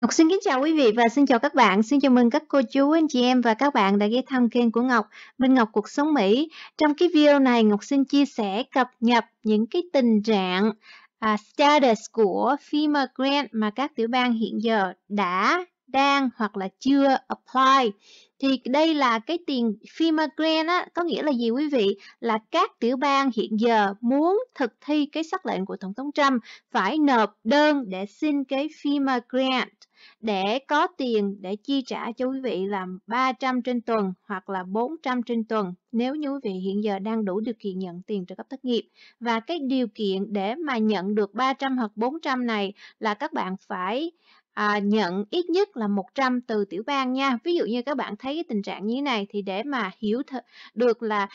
Ngọc xin kính chào quý vị và xin chào các bạn. Xin chào mừng các cô chú, anh chị em và các bạn đã ghé thăm kênh của Ngọc, Minh Ngọc Cuộc Sống Mỹ. Trong cái video này, Ngọc xin chia sẻ cập nhật những cái tình trạng uh, status của FEMA Grant mà các tiểu bang hiện giờ đã đang hoặc là chưa apply thì đây là cái tiền FEMA grant á, có nghĩa là gì quý vị? Là các tiểu bang hiện giờ muốn thực thi cái sắc lệnh của Tổng thống Trump phải nộp đơn để xin cái FEMA grant để có tiền để chi trả cho quý vị là 300 trên tuần hoặc là 400 trên tuần nếu như quý vị hiện giờ đang đủ điều kiện nhận tiền trợ cấp thất nghiệp. Và cái điều kiện để mà nhận được 300 hoặc 400 này là các bạn phải à, nhận ít nhất là 100 từ tiểu bang nha. Ví dụ như các bạn thấy cái tình trạng như thế này thì để mà hiểu được là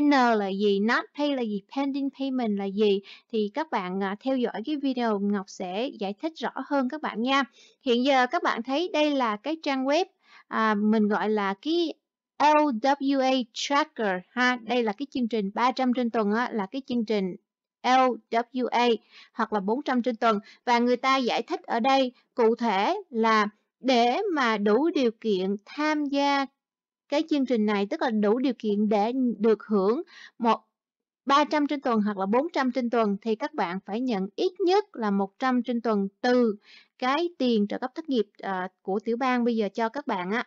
N là gì, not pay là gì, pending payment là gì thì các bạn à, theo dõi cái video Ngọc sẽ giải thích rõ hơn các bạn nha. Hiện giờ các bạn thấy đây là cái trang web à, mình gọi là cái LWA Tracker ha, đây là cái chương trình 300 trên tuần á, là cái chương trình LWA hoặc là 400 trên tuần và người ta giải thích ở đây cụ thể là để mà đủ điều kiện tham gia cái chương trình này tức là đủ điều kiện để được hưởng một 300 trên tuần hoặc là 400 trên tuần thì các bạn phải nhận ít nhất là 100 trên tuần từ cái tiền trợ cấp thất nghiệp à, của tiểu bang bây giờ cho các bạn á.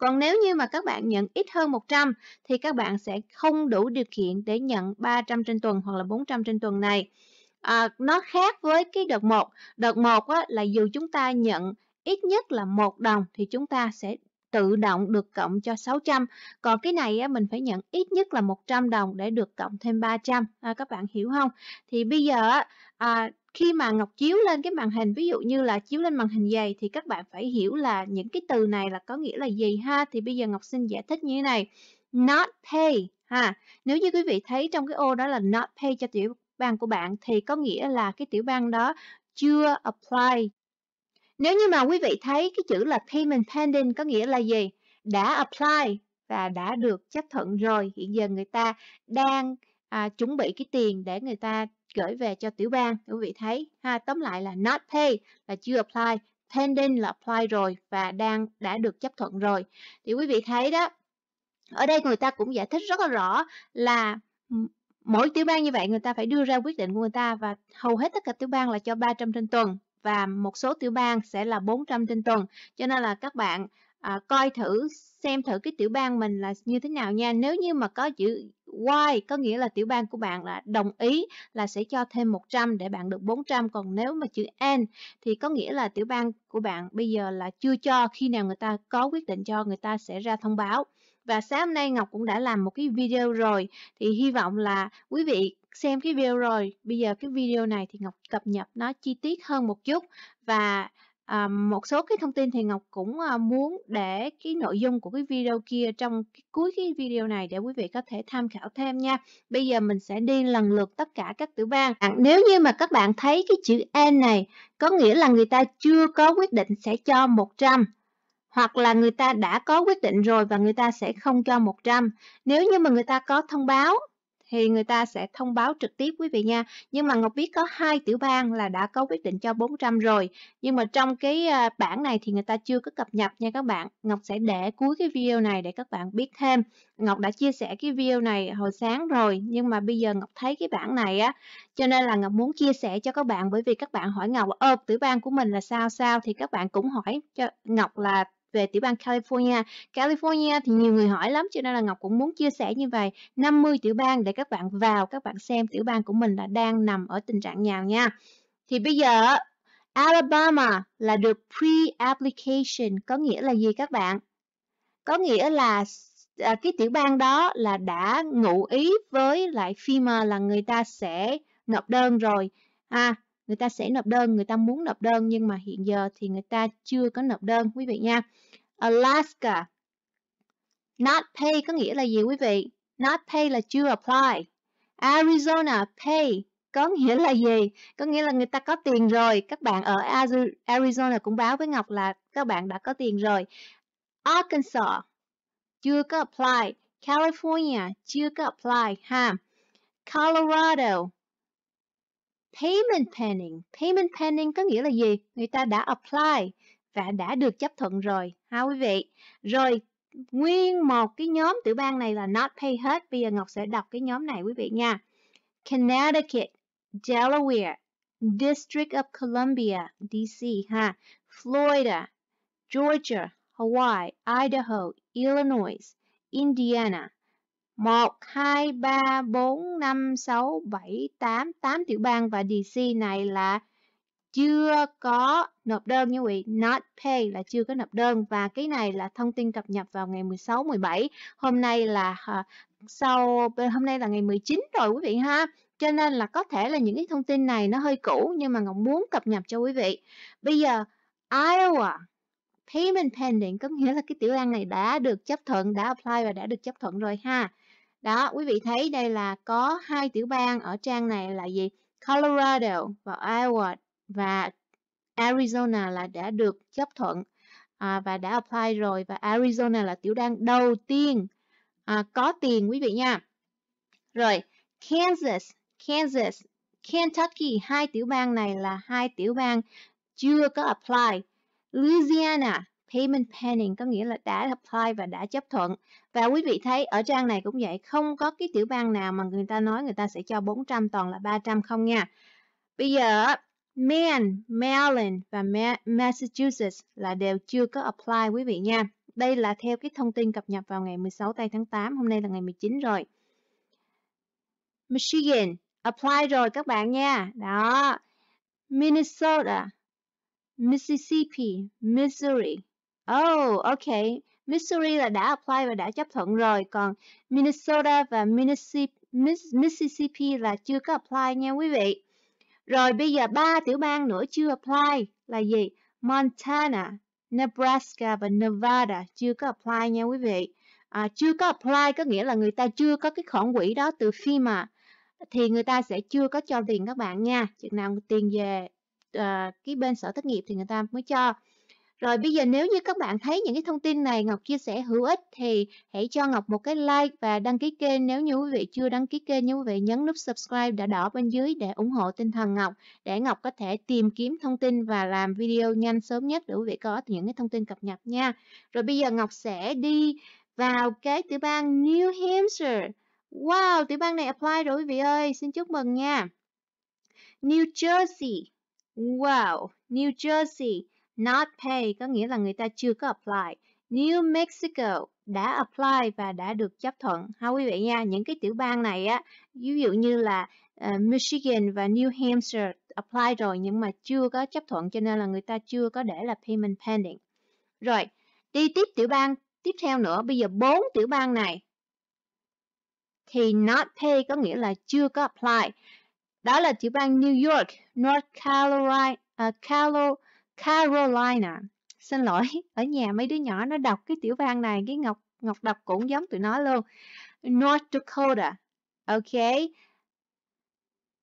Còn nếu như mà các bạn nhận ít hơn 100 thì các bạn sẽ không đủ điều kiện để nhận 300 trên tuần hoặc là 400 trên tuần này. À, nó khác với cái đợt 1. Đợt 1 á, là dù chúng ta nhận ít nhất là một đồng thì chúng ta sẽ tự động được cộng cho 600. Còn cái này mình phải nhận ít nhất là 100 đồng để được cộng thêm 300. À, các bạn hiểu không? Thì bây giờ à, khi mà Ngọc chiếu lên cái màn hình, ví dụ như là chiếu lên màn hình dày thì các bạn phải hiểu là những cái từ này là có nghĩa là gì ha. Thì bây giờ Ngọc xin giải thích như thế này. Not pay. Ha. Nếu như quý vị thấy trong cái ô đó là not pay cho tiểu bang của bạn thì có nghĩa là cái tiểu bang đó chưa apply nếu như mà quý vị thấy cái chữ là payment pending có nghĩa là gì? Đã apply và đã được chấp thuận rồi. Hiện giờ người ta đang à, chuẩn bị cái tiền để người ta gửi về cho tiểu bang. Quý vị thấy, ha, tóm lại là not pay là chưa apply, pending là apply rồi và đang đã được chấp thuận rồi. Thì quý vị thấy đó, ở đây người ta cũng giải thích rất là rõ là ừ, mỗi tiểu bang như vậy người ta phải đưa ra quyết định của người ta và hầu hết tất cả tiểu bang là cho 300 trên tuần và một số tiểu bang sẽ là 400 trên tuần. Cho nên là các bạn à, coi thử xem thử cái tiểu bang mình là như thế nào nha. Nếu như mà có chữ Y có nghĩa là tiểu bang của bạn là đồng ý là sẽ cho thêm 100 để bạn được 400. Còn nếu mà chữ N thì có nghĩa là tiểu bang của bạn bây giờ là chưa cho khi nào người ta có quyết định cho người ta sẽ ra thông báo và sáng hôm nay Ngọc cũng đã làm một cái video rồi thì hy vọng là quý vị xem cái video rồi bây giờ cái video này thì Ngọc cập nhật nó chi tiết hơn một chút và à, một số cái thông tin thì Ngọc cũng à, muốn để cái nội dung của cái video kia trong cái, cuối cái video này để quý vị có thể tham khảo thêm nha. Bây giờ mình sẽ đi lần lượt tất cả các tiểu bang. À, nếu như mà các bạn thấy cái chữ N này có nghĩa là người ta chưa có quyết định sẽ cho 100 hoặc là người ta đã có quyết định rồi và người ta sẽ không cho 100. Nếu như mà người ta có thông báo thì người ta sẽ thông báo trực tiếp quý vị nha. Nhưng mà Ngọc biết có hai tiểu bang là đã có quyết định cho 400 rồi. Nhưng mà trong cái ờ, bảng này thì người ta chưa có cập nhật nha các bạn. Ngọc sẽ để cuối cái video này để các bạn biết thêm. Ngọc đã chia sẻ cái video này hồi sáng rồi nhưng mà bây giờ Ngọc thấy cái bảng này á cho nên là Ngọc muốn chia sẻ cho các bạn bởi vì các bạn hỏi Ngọc ơ tiểu bang của mình là sao sao thì các bạn cũng hỏi cho Ngọc là về tiểu bang California. California thì nhiều người hỏi lắm cho nên là Ngọc cũng muốn chia sẻ như vậy 50 tiểu bang để các bạn vào các bạn xem tiểu bang của mình là đang nằm ở tình trạng nào nha. Thì bây giờ Alabama là được pre-application có nghĩa là gì các bạn? Có nghĩa là à, cái tiểu bang đó là đã ngụ ý với lại FEMA là người ta sẽ nộp đơn rồi. À, người ta sẽ nộp đơn, người ta muốn nộp đơn nhưng mà hiện giờ thì người ta chưa có nộp đơn quý vị nha. Alaska. Not pay có nghĩa là gì quý vị? Not pay là chưa apply. Arizona pay có nghĩa là gì? Có nghĩa là người ta có tiền rồi. Các bạn ở Arizona cũng báo với Ngọc là các bạn đã có tiền rồi. Arkansas chưa có apply. California chưa có apply ha. Colorado Payment pending. Payment pending có nghĩa là gì? Người ta đã apply và đã được chấp thuận rồi. Ha quý vị. Rồi nguyên một cái nhóm tiểu bang này là not pay hết. Bây giờ Ngọc sẽ đọc cái nhóm này quý vị nha. Connecticut, Delaware, District of Columbia, DC ha, Florida, Georgia, Hawaii, Idaho, Illinois, Indiana, 1, 2, 3, 4, 5, 6, 7, 8, 8 tiểu bang và DC này là chưa có nộp đơn như vậy, not pay là chưa có nộp đơn và cái này là thông tin cập nhật vào ngày 16 17. Hôm nay là ờ, sau hôm nay là ngày 19 rồi quý vị ha. Cho nên là có thể là những cái thông tin này nó hơi cũ nhưng mà Ngọc muốn cập nhật cho quý vị. Bây giờ Iowa payment pending có nghĩa là cái tiểu bang này đã được chấp thuận, đã apply và đã được chấp thuận rồi ha. Đó, quý vị thấy đây là có hai tiểu bang ở trang này là gì? Colorado và Iowa và Arizona là đã được chấp thuận à, và đã apply rồi và Arizona là tiểu bang đầu tiên à, có tiền quý vị nha. Rồi, Kansas, Kansas, Kentucky, hai tiểu bang này là hai tiểu bang chưa có apply. Louisiana, payment pending có nghĩa là đã apply và đã chấp thuận. Và quý vị thấy ở trang này cũng vậy, không có cái tiểu bang nào mà người ta nói người ta sẽ cho 400 toàn là 300 không nha. Bây giờ Maine, Maryland và Massachusetts là đều chưa có apply quý vị nha. Đây là theo cái thông tin cập nhật vào ngày 16 tây tháng 8, hôm nay là ngày 19 rồi. Michigan, apply rồi các bạn nha. Đó. Minnesota, Mississippi, Missouri, Oh, ok. Missouri là đã apply và đã chấp thuận rồi. Còn Minnesota và Mississippi là chưa có apply nha quý vị. Rồi bây giờ ba tiểu bang nữa chưa apply là gì? Montana, Nebraska và Nevada chưa có apply nha quý vị. À, chưa có apply có nghĩa là người ta chưa có cái khoản quỹ đó từ FEMA thì người ta sẽ chưa có cho tiền các bạn nha. Chừng nào tiền về uh, cái bên sở thất nghiệp thì người ta mới cho. Rồi bây giờ nếu như các bạn thấy những cái thông tin này Ngọc chia sẻ hữu ích thì hãy cho Ngọc một cái like và đăng ký kênh nếu như quý vị chưa đăng ký kênh như quý vị nhấn nút subscribe đã đỏ bên dưới để ủng hộ tinh thần Ngọc để Ngọc có thể tìm kiếm thông tin và làm video nhanh sớm nhất để quý vị có những cái thông tin cập nhật nha. Rồi bây giờ Ngọc sẽ đi vào cái tiểu bang New Hampshire. Wow, tiểu bang này apply rồi quý vị ơi, xin chúc mừng nha. New Jersey. Wow, New Jersey. Not pay có nghĩa là người ta chưa có apply. New Mexico đã apply và đã được chấp thuận. Ha quý vị nha, những cái tiểu bang này á, ví dụ như là uh, Michigan và New Hampshire apply rồi nhưng mà chưa có chấp thuận cho nên là người ta chưa có để là payment pending. Rồi, đi tiếp tiểu bang tiếp theo nữa, bây giờ bốn tiểu bang này thì not pay có nghĩa là chưa có apply. Đó là tiểu bang New York, North Carolina, uh, ờ, Carolina Carolina. Xin lỗi, ở nhà mấy đứa nhỏ nó đọc cái tiểu bang này, cái Ngọc Ngọc đọc cũng giống tụi nó luôn. North Dakota. Ok.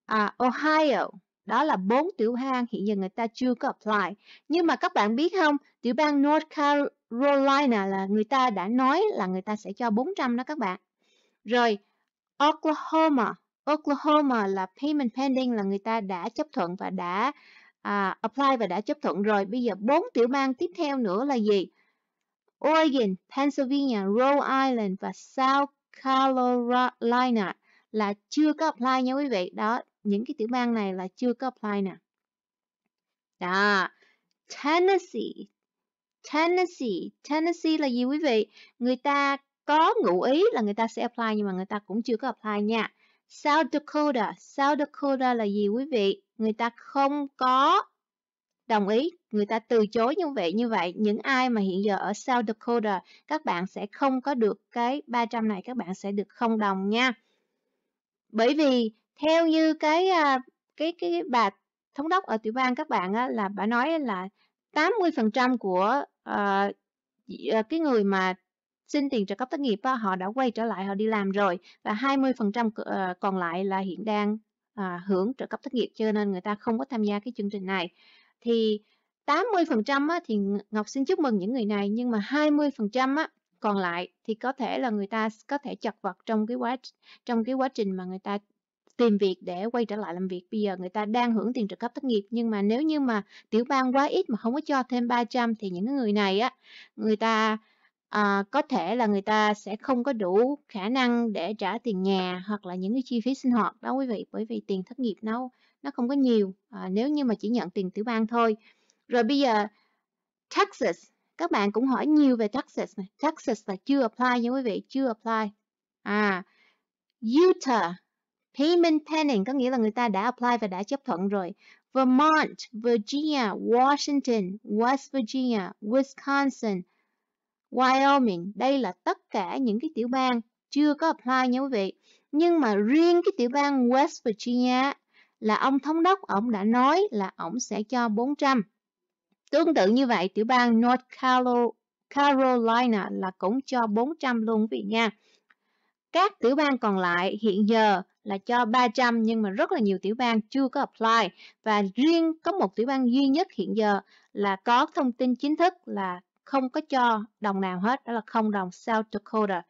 À, Ohio. Đó là bốn tiểu bang hiện giờ người ta chưa có apply. Nhưng mà các bạn biết không, tiểu bang North Carolina là người ta đã nói là người ta sẽ cho 400 đó các bạn. Rồi, Oklahoma. Oklahoma là payment pending là người ta đã chấp thuận và đã à, apply và đã chấp thuận rồi. Bây giờ bốn tiểu bang tiếp theo nữa là gì? Oregon, Pennsylvania, Rhode Island và South Carolina là chưa có apply nha quý vị. Đó, những cái tiểu bang này là chưa có apply nè. Đó, Tennessee, Tennessee, Tennessee là gì quý vị? Người ta có ngụ ý là người ta sẽ apply nhưng mà người ta cũng chưa có apply nha. South Dakota, South Dakota là gì quý vị? người ta không có đồng ý, người ta từ chối như vậy như vậy, những ai mà hiện giờ ở South Dakota, các bạn sẽ không có được cái 300 này, các bạn sẽ được không đồng nha. Bởi vì theo như cái à, cái cái bà thống đốc ở tiểu bang các bạn á, là bà nói là 80% của uh, cái người mà xin tiền trợ cấp thất nghiệp á, họ đã quay trở lại họ đi làm rồi và 20% ờ, còn lại là hiện đang à, hưởng trợ cấp thất nghiệp cho nên người ta không có tham gia cái chương trình này thì 80% á, thì Ngọc xin chúc mừng những người này nhưng mà 20% á, còn lại thì có thể là người ta có thể chật vật trong cái quá trong cái quá trình mà người ta tìm việc để quay trở lại làm việc bây giờ người ta đang hưởng tiền trợ cấp thất nghiệp nhưng mà nếu như mà tiểu bang quá ít mà không có cho thêm 300 thì những người này á người ta à, có thể là người ta sẽ không có đủ khả năng để trả tiền nhà hoặc là những cái chi phí sinh hoạt đó quý vị bởi vì tiền thất nghiệp nó nó không có nhiều à, nếu như mà chỉ nhận tiền tiểu bang thôi rồi bây giờ taxes các bạn cũng hỏi nhiều về taxes này taxes là chưa apply nha quý vị chưa apply à Utah payment pending có nghĩa là người ta đã apply và đã chấp thuận rồi Vermont, Virginia, Washington, West Virginia, Wisconsin, Wyoming, đây là tất cả những cái tiểu bang chưa có apply nha quý vị. Nhưng mà riêng cái tiểu bang West Virginia là ông thống đốc ông đã nói là ông sẽ cho 400. Tương tự như vậy tiểu bang North Carolina là cũng cho 400 luôn quý vị nha. Các tiểu bang còn lại hiện giờ là cho 300 nhưng mà rất là nhiều tiểu bang chưa có apply và riêng có một tiểu bang duy nhất hiện giờ là có thông tin chính thức là không có cho đồng nào hết, đó là không đồng South Dakota.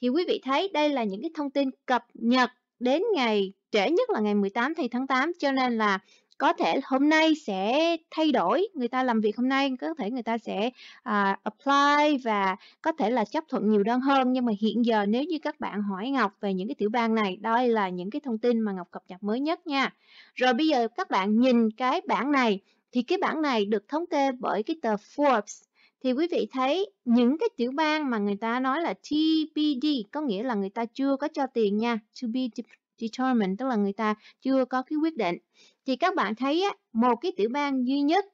Thì quý vị thấy đây là những cái thông tin cập nhật đến ngày trễ nhất là ngày 18 tháng 8 cho nên là có thể hôm nay sẽ thay đổi người ta làm việc hôm nay có thể người ta sẽ uh, apply và có thể là chấp thuận nhiều đơn hơn nhưng mà hiện giờ nếu như các bạn hỏi Ngọc về những cái tiểu bang này đây là những cái thông tin mà Ngọc cập nhật mới nhất nha rồi bây giờ các bạn nhìn cái bảng này thì cái bảng này được thống kê bởi cái tờ Forbes thì quý vị thấy những cái tiểu bang mà người ta nói là TBD có nghĩa là người ta chưa có cho tiền nha to be determined tức là người ta chưa có cái quyết định thì các bạn thấy á, một cái tiểu bang duy nhất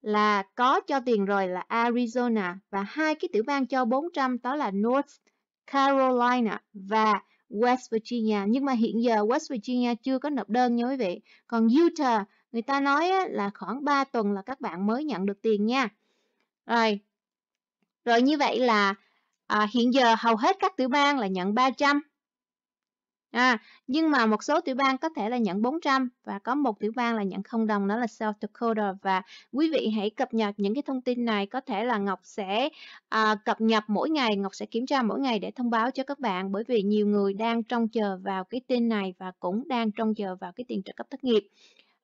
là có cho tiền rồi là Arizona và hai cái tiểu bang cho 400 đó là North Carolina và West Virginia nhưng mà hiện giờ West Virginia chưa có nộp đơn nha quý vị còn Utah người ta nói á, là khoảng 3 tuần là các bạn mới nhận được tiền nha rồi. Rồi như vậy là à, hiện giờ hầu hết các tiểu bang là nhận 300. À, nhưng mà một số tiểu bang có thể là nhận 400 và có một tiểu bang là nhận không đồng đó là South Dakota và quý vị hãy cập nhật những cái thông tin này có thể là Ngọc sẽ à, cập nhật mỗi ngày Ngọc sẽ kiểm tra mỗi ngày để thông báo cho các bạn bởi vì nhiều người đang trông chờ vào cái tin này và cũng đang trông chờ vào cái tiền trợ cấp thất nghiệp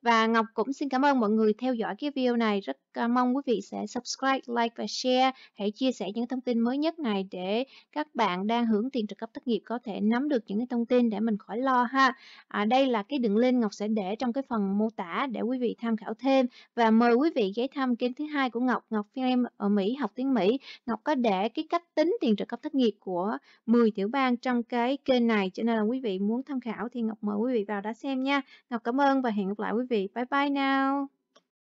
và Ngọc cũng xin cảm ơn mọi người theo dõi cái video này. Rất à, mong quý vị sẽ subscribe, like và share. Hãy chia sẻ những thông tin mới nhất này để các bạn đang hưởng tiền trợ cấp thất nghiệp có thể nắm được những cái thông tin để mình khỏi lo ha. À, đây là cái đường link Ngọc sẽ để trong cái phần mô tả để quý vị tham khảo thêm. Và mời quý vị ghé thăm kênh thứ hai của Ngọc, Ngọc Film ở Mỹ, học tiếng Mỹ. Ngọc có để cái cách tính tiền trợ cấp thất nghiệp của 10 tiểu bang trong cái kênh này. Cho nên là quý vị muốn tham khảo thì Ngọc mời quý vị vào đã xem nha. Ngọc cảm ơn và hẹn gặp lại quý vị Bye bye now.